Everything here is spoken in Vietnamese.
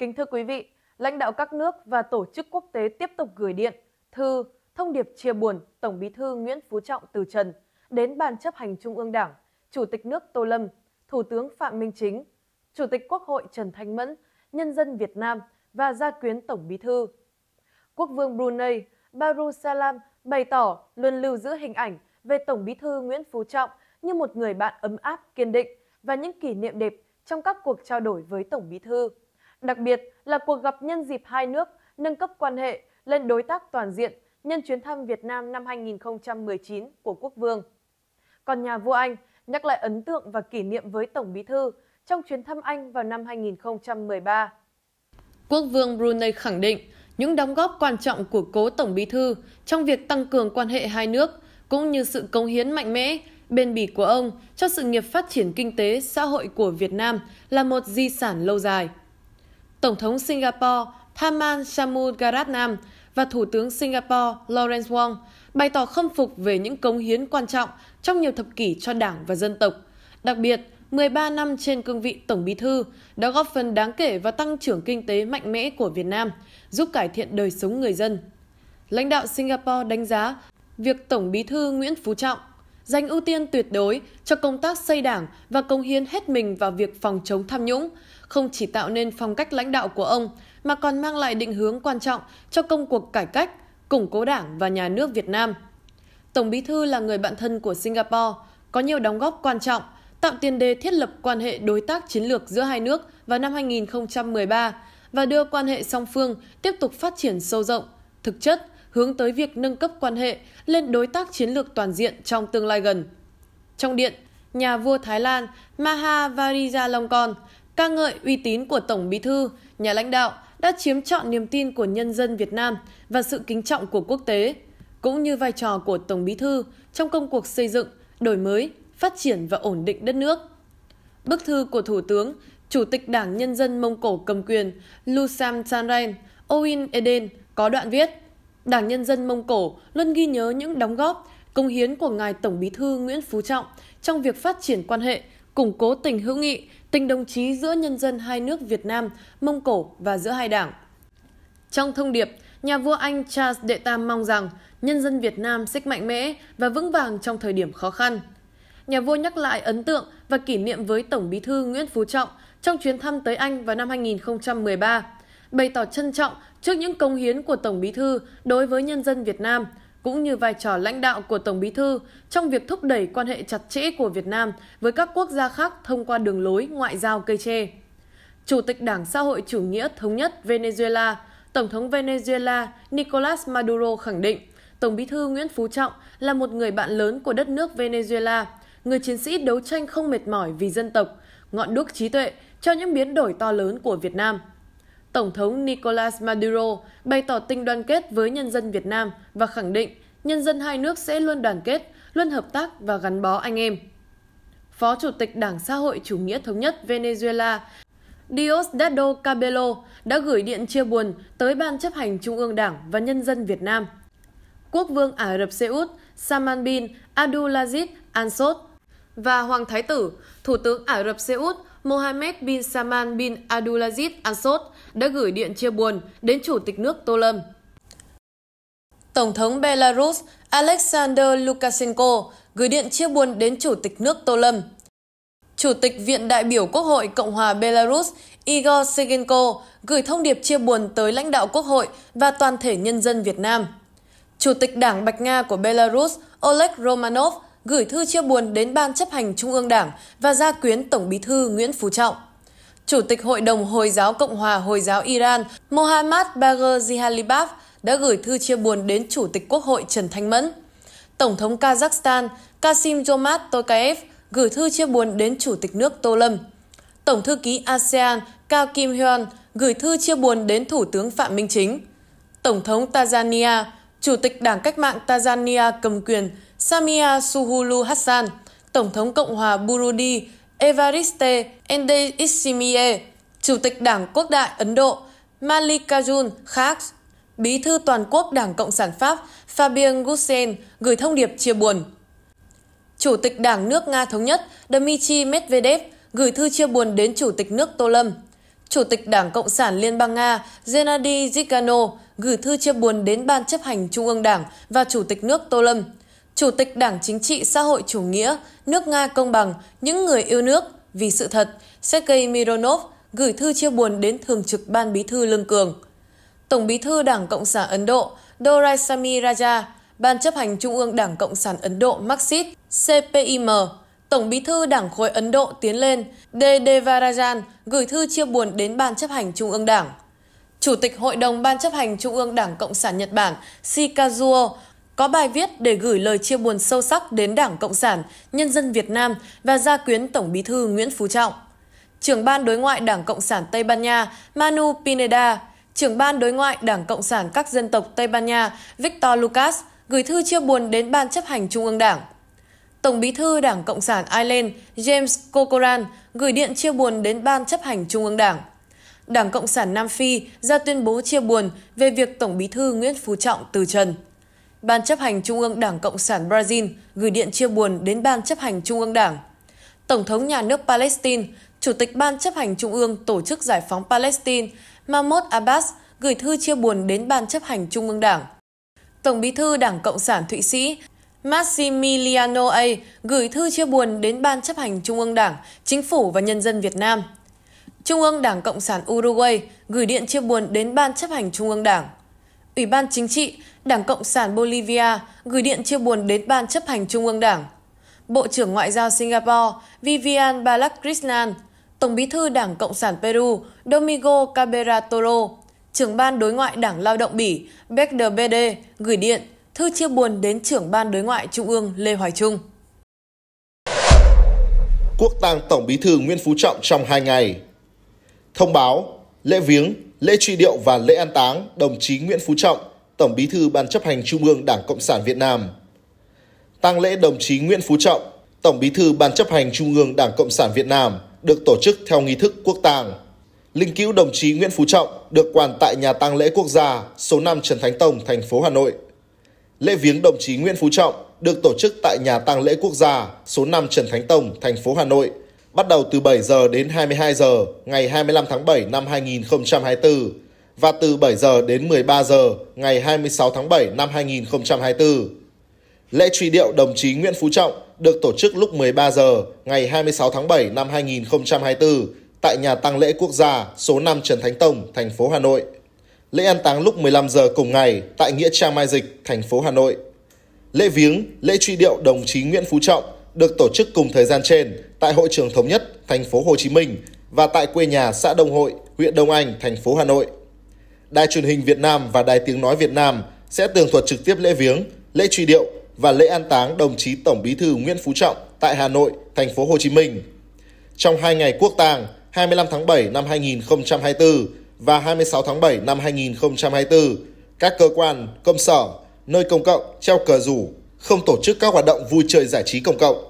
Kính thưa quý vị, lãnh đạo các nước và tổ chức quốc tế tiếp tục gửi điện, thư, thông điệp chia buồn Tổng Bí thư Nguyễn Phú Trọng từ trần đến Ban chấp hành Trung ương Đảng, Chủ tịch nước Tô Lâm, Thủ tướng Phạm Minh Chính, Chủ tịch Quốc hội Trần Thanh Mẫn, Nhân dân Việt Nam và gia quyến Tổng Bí thư. Quốc vương Brunei Salam bày tỏ luôn lưu giữ hình ảnh về Tổng Bí thư Nguyễn Phú Trọng như một người bạn ấm áp, kiên định và những kỷ niệm đẹp trong các cuộc trao đổi với Tổng Bí thư đặc biệt là cuộc gặp nhân dịp hai nước nâng cấp quan hệ lên đối tác toàn diện nhân chuyến thăm Việt Nam năm 2019 của quốc vương. Còn nhà vua Anh nhắc lại ấn tượng và kỷ niệm với Tổng bí thư trong chuyến thăm Anh vào năm 2013. Quốc vương Brunei khẳng định những đóng góp quan trọng của cố Tổng bí thư trong việc tăng cường quan hệ hai nước cũng như sự cống hiến mạnh mẽ, bền bỉ của ông cho sự nghiệp phát triển kinh tế, xã hội của Việt Nam là một di sản lâu dài. Tổng thống Singapore Paman Samugaratnam và Thủ tướng Singapore Lawrence Wong bày tỏ khâm phục về những cống hiến quan trọng trong nhiều thập kỷ cho đảng và dân tộc. Đặc biệt, 13 năm trên cương vị Tổng Bí thư đã góp phần đáng kể vào tăng trưởng kinh tế mạnh mẽ của Việt Nam, giúp cải thiện đời sống người dân. Lãnh đạo Singapore đánh giá việc Tổng Bí thư Nguyễn Phú Trọng dành ưu tiên tuyệt đối cho công tác xây đảng và công hiến hết mình vào việc phòng chống tham nhũng, không chỉ tạo nên phong cách lãnh đạo của ông mà còn mang lại định hướng quan trọng cho công cuộc cải cách, củng cố đảng và nhà nước Việt Nam. Tổng bí thư là người bạn thân của Singapore, có nhiều đóng góp quan trọng, tạo tiền đề thiết lập quan hệ đối tác chiến lược giữa hai nước vào năm 2013 và đưa quan hệ song phương tiếp tục phát triển sâu rộng, thực chất hướng tới việc nâng cấp quan hệ lên đối tác chiến lược toàn diện trong tương lai gần. Trong điện, nhà vua Thái Lan Maha Varijalonkon ca ngợi uy tín của Tổng Bí thư, nhà lãnh đạo đã chiếm trọn niềm tin của nhân dân Việt Nam và sự kính trọng của quốc tế, cũng như vai trò của Tổng Bí thư trong công cuộc xây dựng, đổi mới, phát triển và ổn định đất nước. Bức thư của Thủ tướng, Chủ tịch Đảng Nhân dân Mông Cổ cầm quyền Lusam Chanren Oin Eden có đoạn viết Đảng Nhân dân Mông Cổ luôn ghi nhớ những đóng góp, công hiến của Ngài Tổng Bí thư Nguyễn Phú Trọng trong việc phát triển quan hệ củng cố tình hữu nghị, tình đồng chí giữa nhân dân hai nước Việt Nam, Mông Cổ và giữa hai đảng. Trong thông điệp, nhà vua Anh Charles Đệ Tam mong rằng nhân dân Việt Nam sức mạnh mẽ và vững vàng trong thời điểm khó khăn. Nhà vua nhắc lại ấn tượng và kỷ niệm với Tổng bí thư Nguyễn Phú Trọng trong chuyến thăm tới Anh vào năm 2013, bày tỏ trân trọng trước những công hiến của Tổng bí thư đối với nhân dân Việt Nam – cũng như vai trò lãnh đạo của Tổng Bí thư trong việc thúc đẩy quan hệ chặt chẽ của Việt Nam với các quốc gia khác thông qua đường lối ngoại giao cây tre. Chủ tịch Đảng Xã hội Chủ nghĩa Thống nhất Venezuela, Tổng thống Venezuela Nicolas Maduro khẳng định Tổng Bí thư Nguyễn Phú Trọng là một người bạn lớn của đất nước Venezuela, người chiến sĩ đấu tranh không mệt mỏi vì dân tộc, ngọn đuốc trí tuệ cho những biến đổi to lớn của Việt Nam. Tổng thống Nicolas Maduro bày tỏ tình đoàn kết với nhân dân Việt Nam và khẳng định nhân dân hai nước sẽ luôn đoàn kết, luôn hợp tác và gắn bó anh em. Phó Chủ tịch Đảng Xã hội Chủ nghĩa Thống nhất Venezuela Diosdado Cabello đã gửi điện chia buồn tới Ban chấp hành Trung ương Đảng và Nhân dân Việt Nam. Quốc vương Ả Rập Xê Út Salman bin Abdulaziz Ansot và Hoàng Thái tử, Thủ tướng Ả Rập Xê Út Mohammed bin Salman bin Abdulaziz Ansot đã gửi điện chia buồn đến Chủ tịch nước Tô Lâm. Tổng thống Belarus Alexander Lukashenko gửi điện chia buồn đến Chủ tịch nước Tô Lâm. Chủ tịch Viện đại biểu Quốc hội Cộng hòa Belarus Igor Segenko gửi thông điệp chia buồn tới lãnh đạo Quốc hội và toàn thể nhân dân Việt Nam. Chủ tịch Đảng Bạch Nga của Belarus Oleg Romanov gửi thư chia buồn đến Ban chấp hành Trung ương Đảng và gia quyến Tổng bí thư Nguyễn Phú Trọng. Chủ tịch Hội đồng Hồi giáo Cộng hòa Hồi giáo Iran Mohammad Bagher Zihalibaf đã gửi thư chia buồn đến Chủ tịch Quốc hội Trần Thanh Mẫn. Tổng thống Kazakhstan Kasim Jomart Tokayev gửi thư chia buồn đến Chủ tịch nước Tô Lâm. Tổng thư ký ASEAN Cao Kim Hyun gửi thư chia buồn đến Thủ tướng Phạm Minh Chính. Tổng thống Tanzania, Chủ tịch Đảng Cách mạng Tanzania cầm quyền Samia Suluhu Hassan, Tổng thống Cộng hòa Burundi Evariste Endesimiye, Chủ tịch Đảng Quốc đại Ấn Độ, Malikajun Khax, Bí thư Toàn quốc Đảng Cộng sản Pháp Fabien Goussen gửi thông điệp chia buồn. Chủ tịch Đảng nước Nga Thống nhất Dmitry Medvedev gửi thư chia buồn đến Chủ tịch nước Tô Lâm. Chủ tịch Đảng Cộng sản Liên bang Nga Gennady Zikano gửi thư chia buồn đến Ban chấp hành Trung ương Đảng và Chủ tịch nước Tô Lâm. Chủ tịch Đảng Chính trị Xã hội Chủ nghĩa nước Nga Công bằng, những người yêu nước, vì sự thật, Sergei Mironov gửi thư chia buồn đến Thường trực Ban Bí thư Lương Cường. Tổng Bí thư Đảng Cộng sản Ấn Độ Doraisamy Raja, Ban chấp hành Trung ương Đảng Cộng sản Ấn Độ Marxist CPIM, Tổng Bí thư Đảng khối Ấn Độ tiến lên D. Devarajan gửi thư chia buồn đến Ban chấp hành Trung ương Đảng. Chủ tịch Hội đồng Ban chấp hành Trung ương Đảng Cộng sản Nhật Bản Shikazuo có bài viết để gửi lời chia buồn sâu sắc đến Đảng Cộng sản, Nhân dân Việt Nam và gia quyến Tổng bí thư Nguyễn Phú Trọng. Trưởng ban đối ngoại Đảng Cộng sản Tây Ban Nha Manu Pineda, trưởng ban đối ngoại Đảng Cộng sản các dân tộc Tây Ban Nha Victor Lucas gửi thư chia buồn đến Ban chấp hành Trung ương Đảng. Tổng bí thư Đảng Cộng sản Ireland James Corcoran gửi điện chia buồn đến Ban chấp hành Trung ương Đảng. Đảng Cộng sản Nam Phi ra tuyên bố chia buồn về việc Tổng bí thư Nguyễn Phú Trọng từ trần. Ban chấp hành Trung ương Đảng Cộng sản Brazil gửi điện chia buồn đến Ban chấp hành Trung ương Đảng. Tổng thống nhà nước Palestine, Chủ tịch Ban chấp hành Trung ương Tổ chức Giải phóng Palestine Mahmoud Abbas gửi thư chia buồn đến Ban chấp hành Trung ương Đảng. Tổng bí thư Đảng Cộng sản Thụy Sĩ Maximiliano A gửi thư chia buồn đến Ban chấp hành Trung ương Đảng, Chính phủ và Nhân dân Việt Nam. Trung ương Đảng Cộng sản Uruguay gửi điện chia buồn đến Ban chấp hành Trung ương Đảng. Ủy ban Chính trị, Đảng Cộng sản Bolivia gửi điện chia buồn đến Ban chấp hành Trung ương Đảng. Bộ trưởng Ngoại giao Singapore Vivian Balakrishnan, Tổng bí thư Đảng Cộng sản Peru Domingo Cabrera Toro, trưởng ban đối ngoại Đảng Lao động Bỉ Becder Bede gửi điện thư chia buồn đến trưởng ban đối ngoại Trung ương Lê Hoài Trung. Quốc tang Tổng bí thư Nguyễn Phú Trọng trong 2 ngày. Thông báo, lễ viếng lễ truy điệu và lễ an táng đồng chí Nguyễn Phú Trọng, Tổng Bí thư Ban chấp hành Trung ương Đảng Cộng sản Việt Nam. Tang lễ đồng chí Nguyễn Phú Trọng, Tổng Bí thư Ban chấp hành Trung ương Đảng Cộng sản Việt Nam được tổ chức theo nghi thức quốc tàng. Linh cữu đồng chí Nguyễn Phú Trọng được quàn tại nhà tang lễ quốc gia số 5 Trần Thánh Tông, thành phố Hà Nội. Lễ viếng đồng chí Nguyễn Phú Trọng được tổ chức tại nhà tang lễ quốc gia số 5 Trần Thánh Tông, thành phố Hà Nội bắt đầu từ 7 giờ đến 22 giờ ngày 25 tháng 7 năm 2024 và từ 7 giờ đến 13 giờ ngày 26 tháng 7 năm 2024. Lễ truy điệu đồng chí Nguyễn Phú Trọng được tổ chức lúc 13 giờ ngày 26 tháng 7 năm 2024 tại nhà tang lễ quốc gia số 5 Trần Thánh Tông, thành phố Hà Nội. Lễ an táng lúc 15 giờ cùng ngày tại nghĩa trang Mai Dịch, thành phố Hà Nội. Lễ viếng, lễ truy điệu đồng chí Nguyễn Phú Trọng được tổ chức cùng thời gian trên tại hội trường thống nhất thành phố Hồ Chí Minh và tại quê nhà xã Đông Hội, huyện Đông Anh, thành phố Hà Nội. Đài truyền hình Việt Nam và Đài tiếng nói Việt Nam sẽ tường thuật trực tiếp lễ viếng, lễ truy điệu và lễ an táng đồng chí Tổng Bí thư Nguyễn Phú Trọng tại Hà Nội, thành phố Hồ Chí Minh. Trong hai ngày quốc tàng 25 tháng 7 năm 2024 và 26 tháng 7 năm 2024, các cơ quan, công sở, nơi công cộng treo cờ rủ, không tổ chức các hoạt động vui chơi giải trí công cộng.